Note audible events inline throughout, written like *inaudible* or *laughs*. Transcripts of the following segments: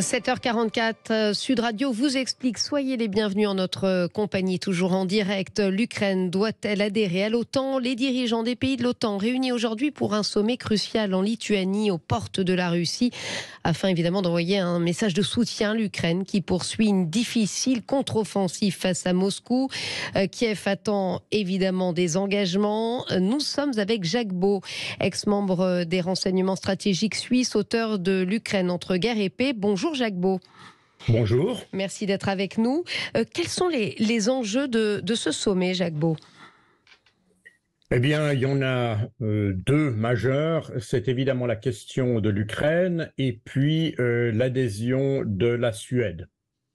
7h44, euh, Sud Radio vous explique, soyez les bienvenus en notre euh, compagnie, toujours en direct. L'Ukraine doit-elle adhérer à l'OTAN Les dirigeants des pays de l'OTAN réunis aujourd'hui pour un sommet crucial en Lituanie, aux portes de la Russie, afin évidemment d'envoyer un message de soutien à l'Ukraine qui poursuit une difficile contre-offensive face à Moscou. Euh, Kiev attend évidemment des engagements. Nous sommes avec Jacques Beau, ex-membre des renseignements stratégiques suisses, auteur de L'Ukraine entre guerre et paix. Bonjour. Jacques Beau. Bonjour. Merci d'être avec nous. Euh, quels sont les, enjeux de, ce sommet, Jacques Beau eh bien, il y en a euh, deux majeurs. C'est évidemment la question de l'Ukraine et puis euh, l'adhésion de la Suède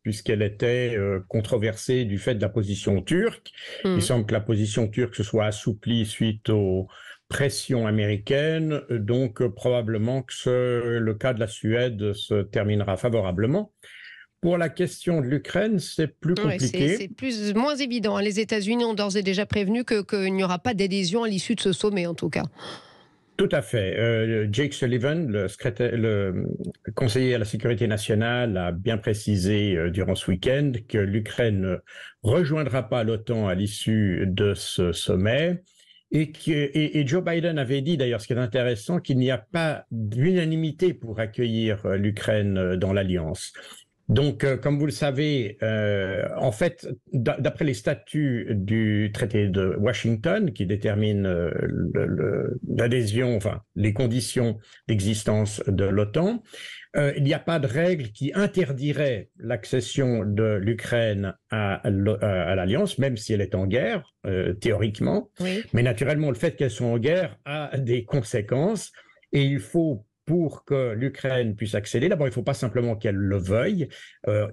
puisqu'elle était controversée du fait de la position turque. Il mmh. semble que la position turque se soit assouplie suite au, pression américaine, donc euh, probablement que le cas de la Suède se terminera favorablement. Pour la question de l'Ukraine, c'est plus compliqué. c'est plus moins évident. Hein. Les États-Unis ont d'ores et déjà prévenu qu'il n'y aura pas d'adhésion à l'issue de ce sommet, en tout cas. Tout à fait. Euh, Jake Sullivan, le, conseiller à la sécurité nationale, a bien précisé euh, durant ce week-end que l'Ukraine ne rejoindra pas l'OTAN à l'issue de ce sommet et, Joe Biden avait dit, d'ailleurs, ce qui est intéressant, qu'il n'y a pas d'unanimité pour accueillir euh, l'Ukraine euh, dans l'Alliance. Donc, euh, comme vous le savez, euh, en fait, d'après les statuts du traité de Washington, qui détermine euh, l'adhésion, enfin les conditions d'existence de l'OTAN, il n'y a pas de règle qui interdirait l'accession de l'Ukraine à, l'alliance, même si elle est en guerre théoriquement. Mais naturellement, le fait qu'elle soit en guerre a des conséquences, et il faut pour que l'Ukraine puisse accéder, d'abord, il ne faut pas simplement qu'elle le veuille. Euh,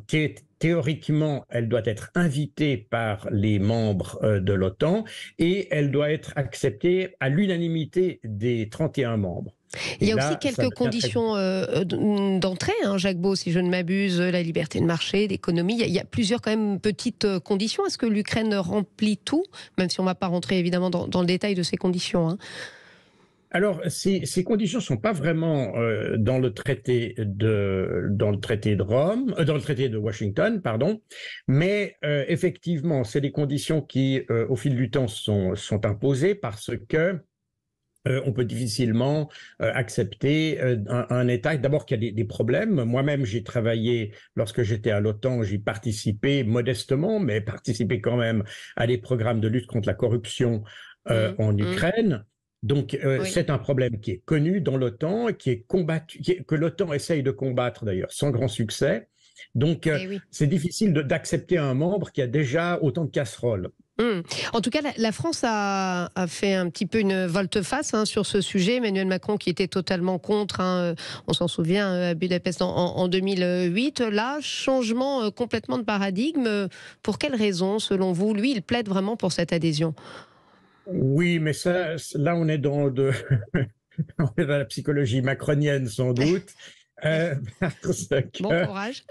théoriquement, elle doit être invitée par les membres euh, de l'OTAN et elle doit être acceptée à l'unanimité des 31 membres. il y a aussi quelques conditions euh, d'entrée, hein, Jacques Beau, si je ne m'abuse, la liberté de marché, l'économie. Il, y a plusieurs quand même petites euh, conditions. Est-ce que l'Ukraine remplit tout, même si on ne va pas rentrer évidemment dans, le détail de ces conditions hein alors, ces, ces conditions sont pas vraiment euh, dans le traité de traité de Rome, euh, dans le traité de Washington, pardon, mais euh, effectivement, c'est des conditions qui, au fil du temps, sont imposées parce que on peut difficilement accepter un, État. D'abord qu'il y a des, problèmes. Moi-même, j'ai travaillé lorsque j'étais à l'OTAN, j'y participais modestement, mais participais quand même à des programmes de lutte contre la corruption mmh, en mmh. Ukraine. Donc euh, c'est un problème qui est connu dans l'OTAN, qui est combattu, que l'OTAN essaye de combattre d'ailleurs sans grand succès. Donc euh, eh c'est difficile d'accepter un membre qui a déjà autant de casseroles. Mmh. En tout cas, la, France a, fait un petit peu une volte-face hein, sur ce sujet. Emmanuel Macron, qui était totalement contre, hein, euh, on s'en souvient, à Budapest en, 2008. Là, changement complètement de paradigme. Pour quelles raisons, selon vous Lui, il plaide vraiment pour cette adhésion. Oui, mais ça, là, on est dans, de... *laughs* on est dans la psychologie macronienne, sans doute. Euh, *laughs* bon courage.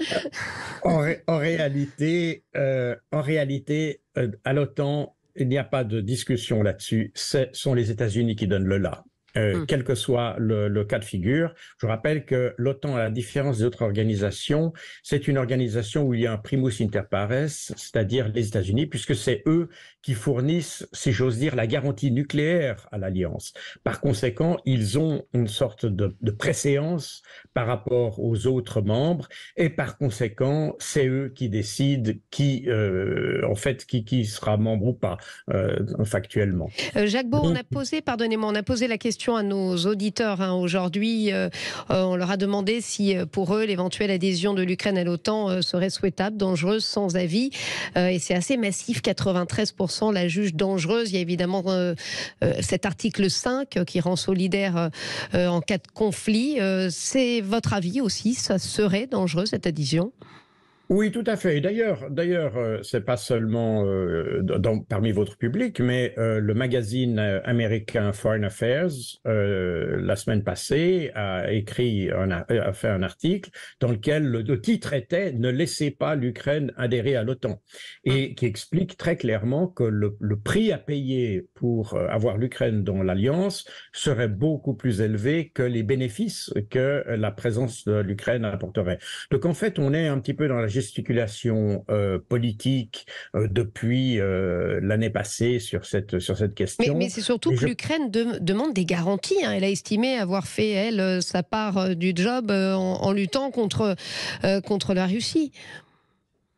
en, réalité, en réalité, euh, euh, à l'OTAN, il n'y a pas de discussion là-dessus. Ce sont les États-Unis qui donnent le là. Euh, hmm. quel que soit le, cas de figure. Je rappelle que l'OTAN, à la différence des autres organisations, c'est une organisation où il y a un primus inter pares, c'est-à-dire les États-Unis, puisque c'est eux qui fournissent, si j'ose dire, la garantie nucléaire à l'Alliance. Par conséquent, ils ont une sorte de, préséance par rapport aux autres membres, et par conséquent, c'est eux qui décident qui, euh, en fait, qui, sera membre ou pas, euh, factuellement. Jacques Beau, on a posé, pardonnez-moi, on a posé la question à nos auditeurs. Hein. Aujourd'hui, euh, euh, on leur a demandé si euh, pour eux l'éventuelle adhésion de l'Ukraine à l'OTAN serait souhaitable, dangereuse, sans avis. et c'est assez massif, 93% la juge dangereuse. Il y a évidemment cet article 5 qui rend solidaire en cas de conflit. c'est votre avis aussi, ça serait dangereux cette adhésion oui, tout à fait. D'ailleurs, d'ailleurs, euh, c'est pas seulement euh, parmi votre public, mais euh, le magazine américain Foreign Affairs la semaine passée a écrit, a fait un article dans lequel le, titre était "Ne laissez pas l'Ukraine adhérer à l'OTAN" et ah. qui explique très clairement que le prix à payer pour avoir l'Ukraine dans l'alliance serait beaucoup plus élevé que les bénéfices que la présence de l'Ukraine apporterait. Donc en fait, on est un petit peu dans la gesticulation euh, politique euh, depuis euh, l'année passée sur cette, sur cette question. Mais, mais c'est surtout que l'Ukraine demande des garanties. Hein. Elle a estimé avoir fait, elle, sa part du job en, en luttant contre, contre la Russie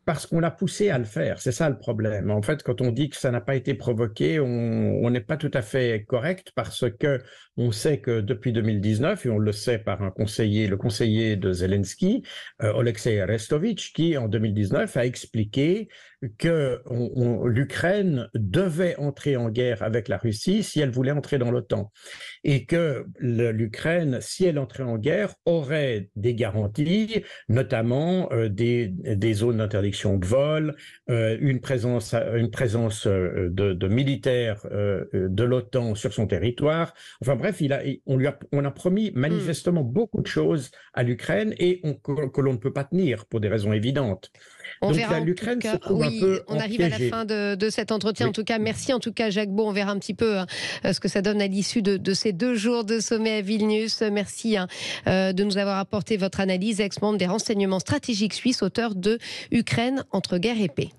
parce qu'on l'a poussé à le faire. C'est ça le problème. En fait, quand on dit que ça n'a pas été provoqué, on n'est pas tout à fait correct parce que on sait que depuis 2019, et on le sait par un conseiller, le conseiller de Zelensky, euh, Oleksiy Restovitch, qui en 2019 a expliqué que l'Ukraine devait entrer en guerre avec la Russie si elle voulait entrer dans l'OTAN et que l'Ukraine, si elle entrait en guerre, aurait des garanties, notamment euh, des, zones d'interdiction de vol, euh, une présence, euh, une présence de, militaires de l'OTAN sur son territoire. Enfin bref, il a, on lui a, on a promis hmm. manifestement beaucoup de choses à l'Ukraine et que, l'on ne peut pas tenir pour des raisons évidentes. Donc Donc l'Ukraine se trouve on arrive à la fin de, cet entretien. En tout cas, merci en tout cas, Jacques Beau. On verra un petit peu hein, euh, ce que ça donne à l'issue de, ces deux jours de sommet à Vilnius. Merci hein, euh, de nous avoir apporté votre analyse, ex-membre des renseignements stratégiques suisses, auteur de Ukraine entre guerre et paix.